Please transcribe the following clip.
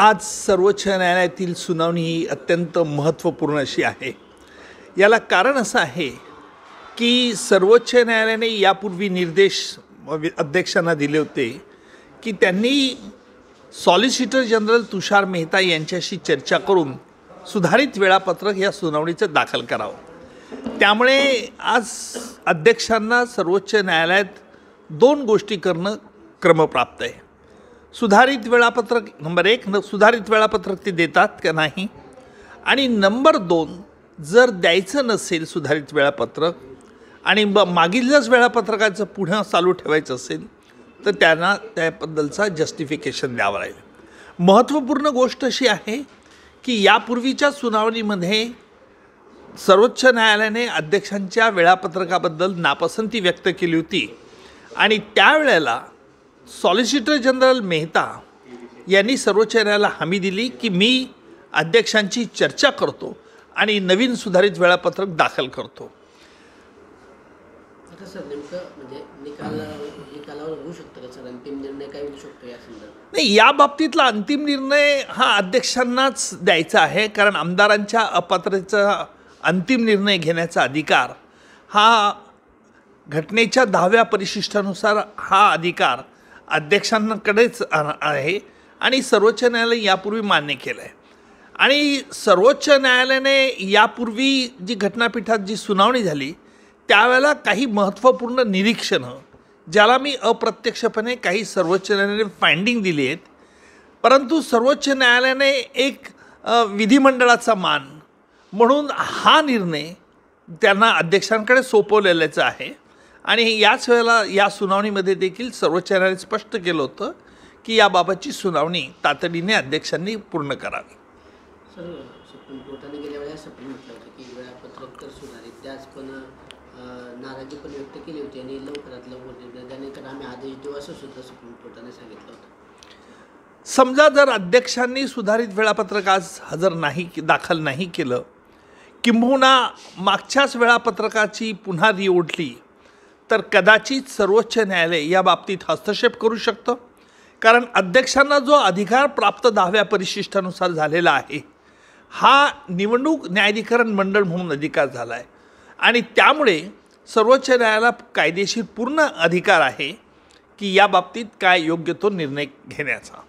आज सर्वोच्च न्यायालयातील सुनावणी ही अत्यंत महत्त्वपूर्ण अशी आहे याला कारण असं आहे की सर्वोच्च न्यायालयाने यापूर्वी निर्देश अध्यक्षांना दिले होते की त्यांनी सॉलिसिटर जनरल तुषार मेहता यांच्याशी चर्चा करून सुधारित वेळापत्रक या सुनावणीचं दाखल करावं त्यामुळे आज अध्यक्षांना सर्वोच्च न्यायालयात दोन गोष्टी करणं क्रमप्राप्त आहे सुधारित वेळापत्रक नंबर एक न सुधारित वेळापत्रक ते देतात का नाही आणि नंबर दोन जर द्यायचं नसेल सुधारित वेळापत्रक आणि ब मागीलच वेळापत्रकाचं पुढं चालू ठेवायचं असेल तर त्यांना त्याबद्दलचा जस्टिफिकेशन द्यावं लागेल महत्त्वपूर्ण गोष्ट अशी आहे की यापूर्वीच्या सुनावणीमध्ये सर्वोच्च न्यायालयाने अध्यक्षांच्या वेळापत्रकाबद्दल नापसंती व्यक्त केली होती आणि त्यावेळेला सॉलिसिटर जनरल मेहता यांनी सर्वोच्च न्यायालयाला हमी दिली की मी अध्यक्षांची चर्चा करतो आणि नवीन सुधारित वेळापत्रक दाखल करतो नाही या बाबतीतला अंतिम निर्णय हा अध्यक्षांनाच द्यायचा आहे कारण आमदारांच्या अपात्रतेचा अंतिम निर्णय घेण्याचा अधिकार हा घटनेच्या दहाव्या परिशिष्टानुसार हा अधिकार अध्यक्षांकडेच आहे आणि सर्वोच्च न्यायालय यापूर्वी मान्य केलं आहे आणि सर्वोच्च न्यायालयाने यापूर्वी जी घटनापीठात जी सुनावणी झाली त्यावेळेला काही महत्त्वपूर्ण निरीक्षणं ज्याला मी अप्रत्यक्षपणे काही सर्वोच्च न्यायालयाने फाइंडिंग दिली आहेत परंतु सर्वोच्च न्यायालयाने एक विधिमंडळाचा मान म्हणून हा निर्णय त्यांना अध्यक्षांकडे सोपवलेल्याचा आहे आणि याच वेळेला या सुनावणीमध्ये देखील सर्वोच्च न्यायालयाने स्पष्ट केलं होतं की याबाबतची सुनावणी तातडीने अध्यक्षांनी पूर्ण करावी सुप्रीम कोर्टाने गेल्या वेळेला म्हटलं होतं की वेळापत्रक तर सुधारित त्याच पण नाराजी पण व्यक्त केली होती आणि लवकरात लवकर निर्णय देण्याकडे आम्ही आदेश देऊ असं सुद्धा सुप्रीम कोर्टाने सांगितलं होतं समजा जर अध्यक्षांनी सुधारित वेळापत्रक आज हजर नाही दाखल नाही केलं किंबहुना मागच्याच वेळापत्रकाची पुन्हा रिओढली तर कदाचित सर्वोच्च न्यायालय या बाबतीत हस्तक्षेप करू शकतं कारण अध्यक्षांना जो अधिकार प्राप्त दहाव्या परिशिष्टानुसार झालेला आहे हा निवडणूक न्यायाधिकरण मंडळ म्हणून अधिकार झाला आहे आणि त्यामुळे सर्वोच्च न्यायालयाला कायदेशीर पूर्ण अधिकार आहे की या बाबतीत काय योग्य तो निर्णय घेण्याचा